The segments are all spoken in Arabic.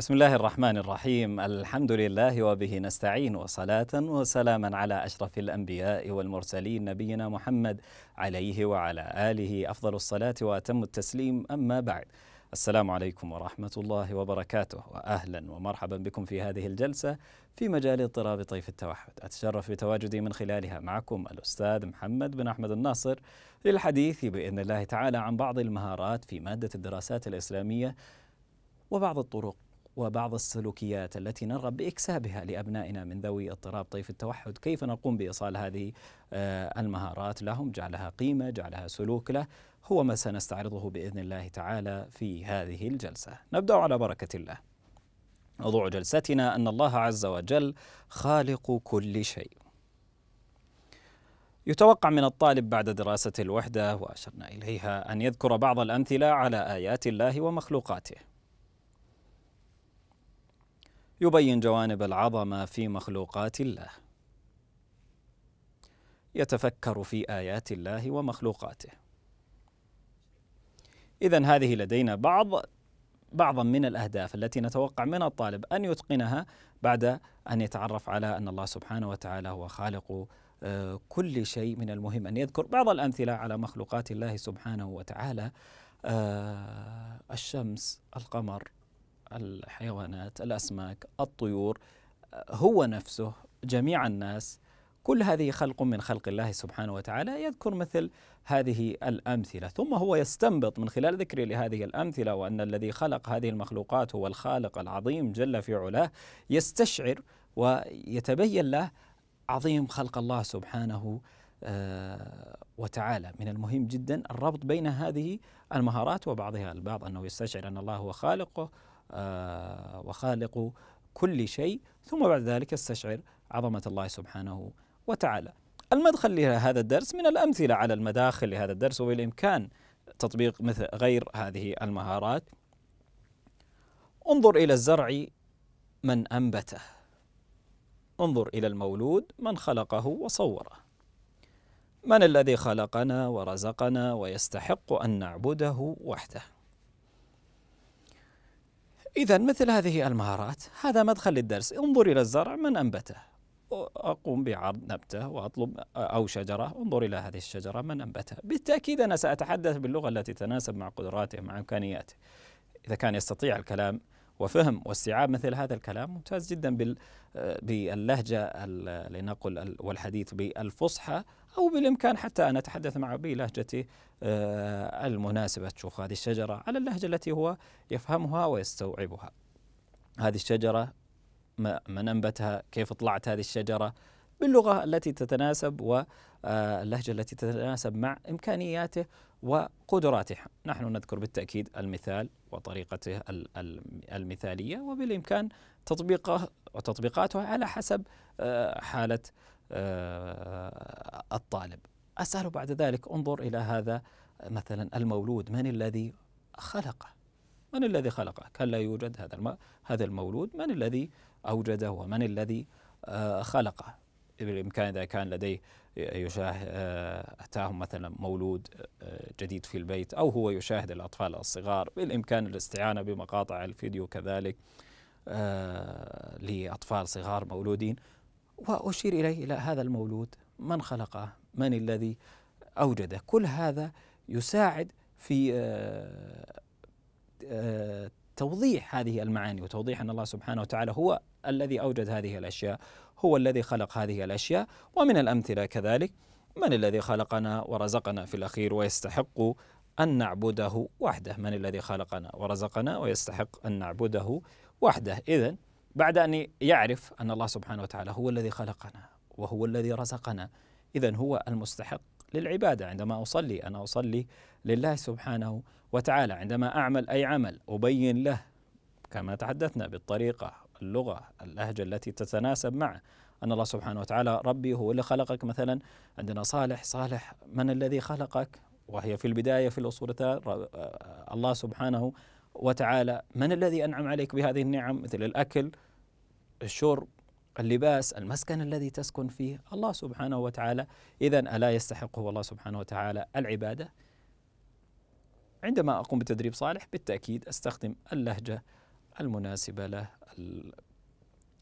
بسم الله الرحمن الرحيم الحمد لله وبه نستعين وصلاة وسلاما على أشرف الأنبياء والمرسلين نبينا محمد عليه وعلى آله أفضل الصلاة وأتم التسليم أما بعد السلام عليكم ورحمة الله وبركاته وأهلا ومرحبا بكم في هذه الجلسة في مجال اضطراب طيف التوحد أتشرف بتواجدي من خلالها معكم الأستاذ محمد بن أحمد الناصر للحديث بإذن الله تعالى عن بعض المهارات في مادة الدراسات الإسلامية وبعض الطرق وبعض السلوكيات التي نرغب باكسابها لابنائنا من ذوي اضطراب طيف التوحد، كيف نقوم بايصال هذه آه، المهارات لهم، جعلها قيمه، جعلها سلوك له، هو ما سنستعرضه باذن الله تعالى في هذه الجلسه. نبدا على بركه الله. موضوع جلستنا ان الله عز وجل خالق كل شيء. يتوقع من الطالب بعد دراسة الوحدة وأشرنا إليها أن يذكر بعض الأمثلة على آيات الله ومخلوقاته يبين جوانب العظمه في مخلوقات الله يتفكر في ايات الله ومخلوقاته اذا هذه لدينا بعض بعضا من الاهداف التي نتوقع من الطالب ان يتقنها بعد ان يتعرف على ان الله سبحانه وتعالى هو خالق آه، كل شيء من المهم ان يذكر بعض الامثله على مخلوقات الله سبحانه وتعالى آه، الشمس القمر الحيوانات الأسماك الطيور هو نفسه جميع الناس كل هذه خلق من خلق الله سبحانه وتعالى يذكر مثل هذه الأمثلة ثم هو يستنبط من خلال ذكره لهذه الأمثلة وأن الذي خلق هذه المخلوقات هو الخالق العظيم جل في علاه يستشعر ويتبين له عظيم خلق الله سبحانه آه، وتعالى من المهم جدا الربط بين هذه المهارات وبعضها البعض أنه يستشعر أن الله هو خالقه آه، وخالق كل شيء ثم بعد ذلك استشعر عظمة الله سبحانه وتعالى المدخل لهذا الدرس من الأمثلة على المداخل لهذا الدرس وبالإمكان تطبيق مثل غير هذه المهارات انظر إلى الزرع من أنبته انظر إلى المولود من خلقه وصوره من الذي خلقنا ورزقنا ويستحق أن نعبده وحده إذا مثل هذه المهارات هذا مدخل للدرس انظر إلى الزرع من أنبته أقوم بعرض نبتة وأطلب أو شجرة انظر إلى هذه الشجرة من أنبتها بالتأكيد أنا سأتحدث باللغة التي تتناسب مع قدراته مع إمكانياته إذا كان يستطيع الكلام وفهم واستيعاب مثل هذا الكلام ممتاز جدا بال آه، باللهجة لنقل والحديث بالفصحى أو بالإمكان حتى أن أتحدث معه بلهجتي آه، المناسبة تشوف هذه الشجرة على اللهجة التي هو يفهمها ويستوعبها هذه الشجرة من أنبتها كيف طلعت هذه الشجرة باللغة التي تتناسب واللهجة آه، التي تتناسب مع إمكانياته وقدراته نحن نذكر بالتأكيد المثال وطريقته المثالية وبالإمكان تطبيقه وتطبيقاته على حسب آه، حالة آه، الطالب أسأله بعد ذلك انظر إلى هذا مثلا المولود من الذي خلقه من الذي خلقه كان لا يوجد هذا الم... هذا المولود من الذي أوجده ومن الذي آه، خلقه بالإمكان إذا كان لديه آه، يشاهد أتاهم مثلا مولود جديد في البيت أو هو يشاهد الأطفال الصغار بالإمكان الاستعانة بمقاطع الفيديو كذلك لأطفال صغار مولودين وأشير إليه إلى هذا المولود من خلقه من الذي أوجده كل هذا يساعد في آه، آه، توضيح هذه المعاني وتوضيح أن الله سبحانه وتعالى هو الذي أوجد هذه الأشياء هو الذي خلق هذه الأشياء ومن الأمثلة كذلك من الذي خلقنا ورزقنا في الأخير ويستحق أن نعبده وحده من الذي خلقنا ورزقنا ويستحق أن نعبده وحده إذا بعد أن يعرف أن الله سبحانه وتعالى هو الذي خلقنا وهو الذي رزقنا إذا هو المستحق للعبادة عندما أصلي أنا أصلي لله سبحانه وتعالى عندما أعمل أي عمل أبين له كما تحدثنا بالطريقة اللغة اللهجة التي تتناسب معه أن الله سبحانه وتعالى ربي هو اللي خلقك مثلا عندنا صالح صالح من الذي خلقك وهي في البداية في الأصول آه، الله سبحانه وتعالى من الذي أنعم عليك بهذه النعم مثل الأكل الشرب اللباس المسكن الذي تسكن فيه الله سبحانه وتعالى إذا ألا يستحقه الله سبحانه وتعالى العبادة عندما أقوم بتدريب صالح بالتأكيد أستخدم اللهجة المناسبة له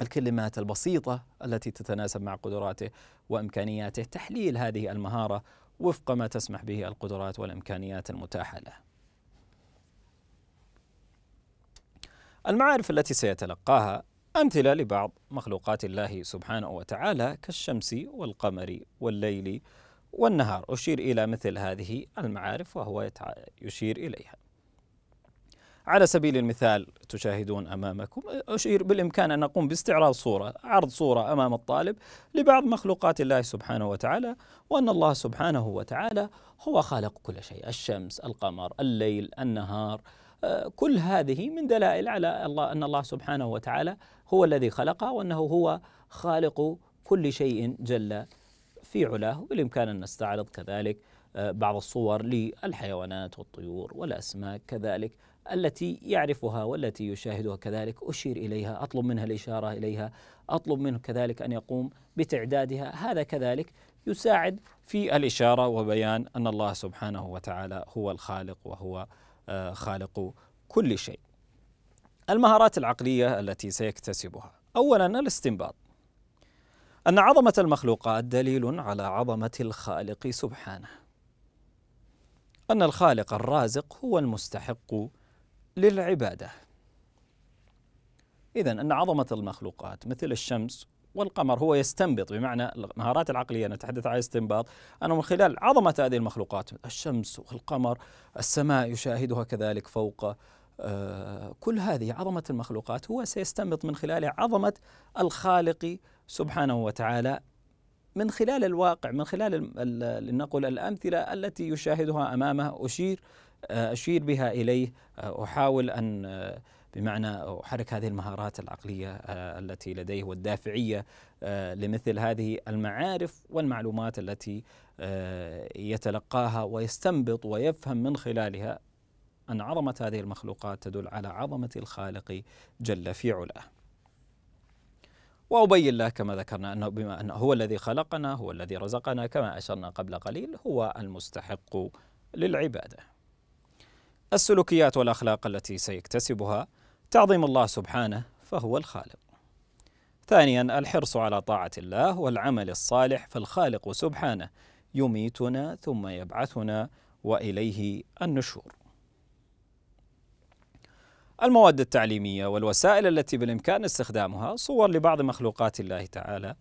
الكلمات البسيطة التي تتناسب مع قدراته وإمكانياته تحليل هذه المهارة وفق ما تسمح به القدرات والإمكانيات المتاحة له المعارف التي سيتلقاها أمثلة لبعض مخلوقات الله سبحانه وتعالى كالشمس والقمر والليل والنهار أشير إلى مثل هذه المعارف وهو يشير إليها على سبيل المثال تشاهدون أمامكم أشير بالإمكان أن أقوم باستعراض صورة عرض صورة أمام الطالب لبعض مخلوقات الله سبحانه وتعالى وأن الله سبحانه وتعالى هو خالق كل شيء الشمس القمر الليل النهار كل هذه من دلائل على الله ان الله سبحانه وتعالى هو الذي خلقها وانه هو خالق كل شيء جل في علاه بالامكان ان نستعرض كذلك آه، بعض الصور للحيوانات والطيور والاسماك كذلك التي يعرفها والتي يشاهدها كذلك أشير إليها أطلب منها الإشارة إليها أطلب منه كذلك أن يقوم بتعدادها هذا كذلك يساعد في الإشارة وبيان أن الله سبحانه وتعالى هو الخالق وهو آه، خالق كل شيء. المهارات العقليه التي سيكتسبها اولا الاستنباط. ان عظمه المخلوقات دليل على عظمه الخالق سبحانه. ان الخالق الرازق هو المستحق للعباده. اذا ان عظمه المخلوقات مثل الشمس والقمر هو يستنبط بمعنى المهارات العقلية نتحدث عن استنباط أنه من خلال عظمة هذه المخلوقات الشمس والقمر السماء يشاهدها كذلك فوق آه، كل هذه عظمة المخلوقات هو سيستنبط من خلالها عظمة الخالق سبحانه وتعالى من خلال الواقع من خلال لنقل الأمثلة التي يشاهدها أمامه أشير آه، أشير بها إليه آه، أحاول أن بمعنى أحرك هذه المهارات العقلية آه، التي لديه والدافعية آه، لمثل هذه المعارف والمعلومات التي آه، يتلقاها ويستنبط ويفهم من خلالها أن عظمة هذه المخلوقات تدل على عظمة الخالق جل في علاه وأبين له كما ذكرنا أنه بما أنه هو الذي خلقنا هو الذي رزقنا كما أشرنا قبل قليل هو المستحق للعبادة السلوكيات والأخلاق التي سيكتسبها تعظيم الله سبحانه فهو الخالق. ثانيا الحرص على طاعة الله والعمل الصالح فالخالق سبحانه يميتنا ثم يبعثنا واليه النشور. المواد التعليمية والوسائل التي بالإمكان استخدامها صور لبعض مخلوقات الله تعالى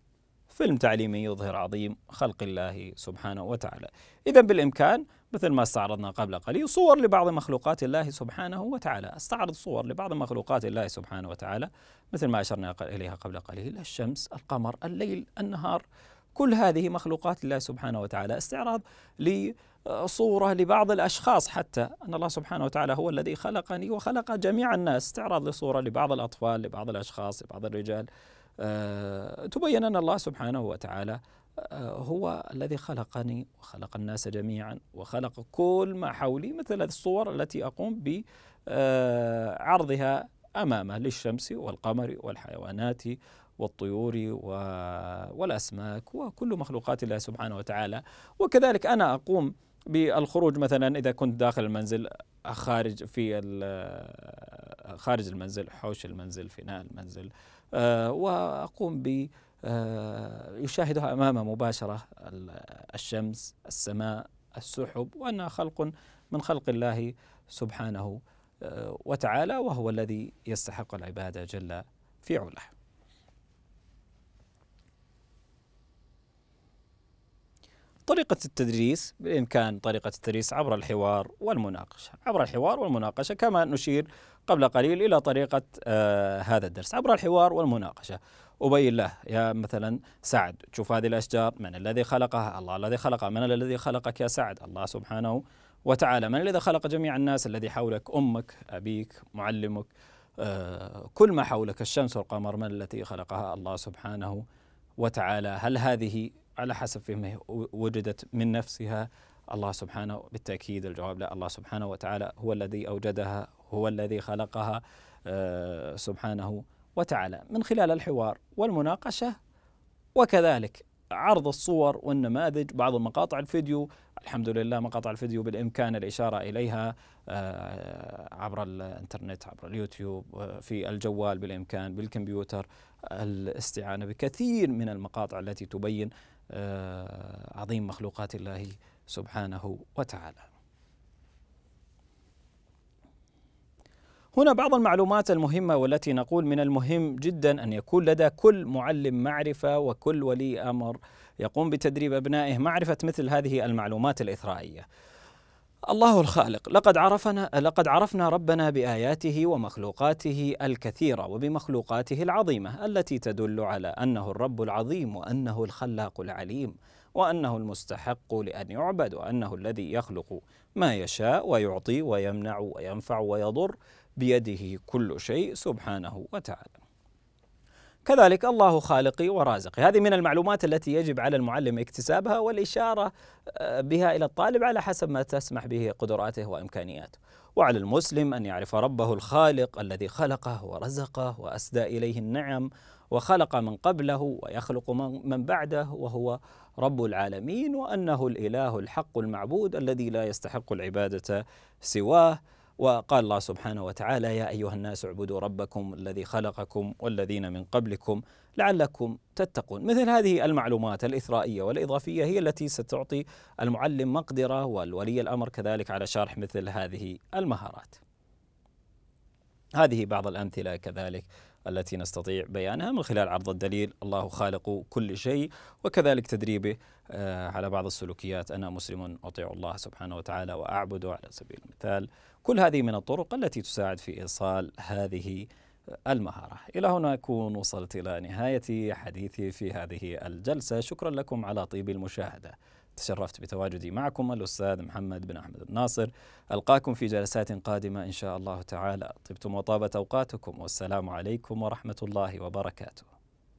فيلم تعليمي يظهر عظيم خلق الله سبحانه وتعالى إذا بالإمكان مثل ما استعرضنا قبل قليل صور لبعض مخلوقات الله سبحانه وتعالى استعرض صور لبعض مخلوقات الله سبحانه وتعالى مثل ما أشرنا إليها قبل قليل الشمس القمر الليل النهار كل هذه مخلوقات الله سبحانه وتعالى استعراض لصورة لبعض الأشخاص حتى أن الله سبحانه وتعالى هو الذي خلقني وخلق جميع الناس استعراض لصورة لبعض الأطفال لبعض الأشخاص لبعض الرجال أه تبين أن الله سبحانه وتعالى آه، هو الذي خلقني وخلق الناس جميعا وخلق كل ما حولي مثل الصور التي أقوم بعرضها أمامه للشمس والقمر والحيوانات والطيور والأسماك وكل مخلوقات الله سبحانه وتعالى وكذلك أنا أقوم بالخروج مثلا إذا كنت داخل المنزل خارج في خارج المنزل حوش المنزل فناء المنزل آه، وأقوم ب آه، يشاهدها امامه مباشره الشمس السماء السحب وانها خلق من خلق الله سبحانه آه، وتعالى وهو الذي يستحق العباده جل في علاه. طريقة التدريس بالإمكان طريقة التدريس عبر الحوار والمناقشة عبر الحوار والمناقشة كما نشير قبل قليل إلى طريقة آه هذا الدرس عبر الحوار والمناقشة أبين له يا مثلا سعد شوف هذه الأشجار من الذي خلقها الله الذي خلقها من الذي خلقك يا سعد الله سبحانه وتعالى من الذي خلق جميع الناس الذي حولك أمك أبيك معلمك آه، كل ما حولك الشمس والقمر من التي خلقها الله سبحانه وتعالى هل هذه على حسب فهمه وجدت من نفسها الله سبحانه بالتأكيد الجواب لا الله سبحانه وتعالى هو الذي أوجدها هو الذي خلقها آه، سبحانه وتعالى من خلال الحوار والمناقشة وكذلك عرض الصور والنماذج بعض مقاطع الفيديو الحمد لله مقاطع الفيديو بالإمكان الإشارة إليها آه، عبر الإنترنت عبر اليوتيوب آه، في الجوال بالإمكان بالكمبيوتر الاستعانة بكثير من المقاطع التي تبين آه، عظيم مخلوقات الله سبحانه وتعالى هنا بعض المعلومات المهمة والتي نقول من المهم جدا أن يكون لدى كل معلم معرفة وكل ولي أمر يقوم بتدريب أبنائه معرفة مثل هذه المعلومات الإثرائية. الله الخالق لقد عرفنا لقد عرفنا ربنا باياته ومخلوقاته الكثيره وبمخلوقاته العظيمه التي تدل على انه الرب العظيم وانه الخلاق العليم وانه المستحق لان يعبد وانه الذي يخلق ما يشاء ويعطي ويمنع وينفع ويضر بيده كل شيء سبحانه وتعالى كذلك الله خالقي ورازقي هذه من المعلومات التي يجب على المعلم اكتسابها والإشارة آه، بها إلى الطالب على حسب ما تسمح به قدراته وإمكانياته وعلى المسلم أن يعرف ربه الخالق الذي خلقه ورزقه وأسدى إليه النعم وخلق من قبله ويخلق من بعده وهو رب العالمين وأنه الإله الحق المعبود الذي لا يستحق العبادة سواه وقال الله سبحانه وتعالى يا أيها الناس اعبدوا ربكم الذي خلقكم والذين من قبلكم لعلكم تتقون مثل هذه المعلومات الإثرائية والإضافية هي التي ستعطي المعلم مقدرة والولي الأمر كذلك على شرح مثل هذه المهارات هذه بعض الأمثلة كذلك التي نستطيع بيانها من خلال عرض الدليل الله خالق كل شيء وكذلك تدريبه آه، على بعض السلوكيات أنا مسلم أطيع الله سبحانه وتعالى وأعبده على سبيل المثال كل هذه من الطرق التي تساعد في إيصال هذه المهارة إلى هنا أكون وصلت إلى نهاية حديثي في هذه الجلسة شكرا لكم على طيب المشاهدة تشرفت بتواجدي معكم الأستاذ محمد بن أحمد الناصر ألقاكم في جلسات قادمة إن شاء الله تعالى طبتم وطابت أوقاتكم والسلام عليكم ورحمة الله وبركاته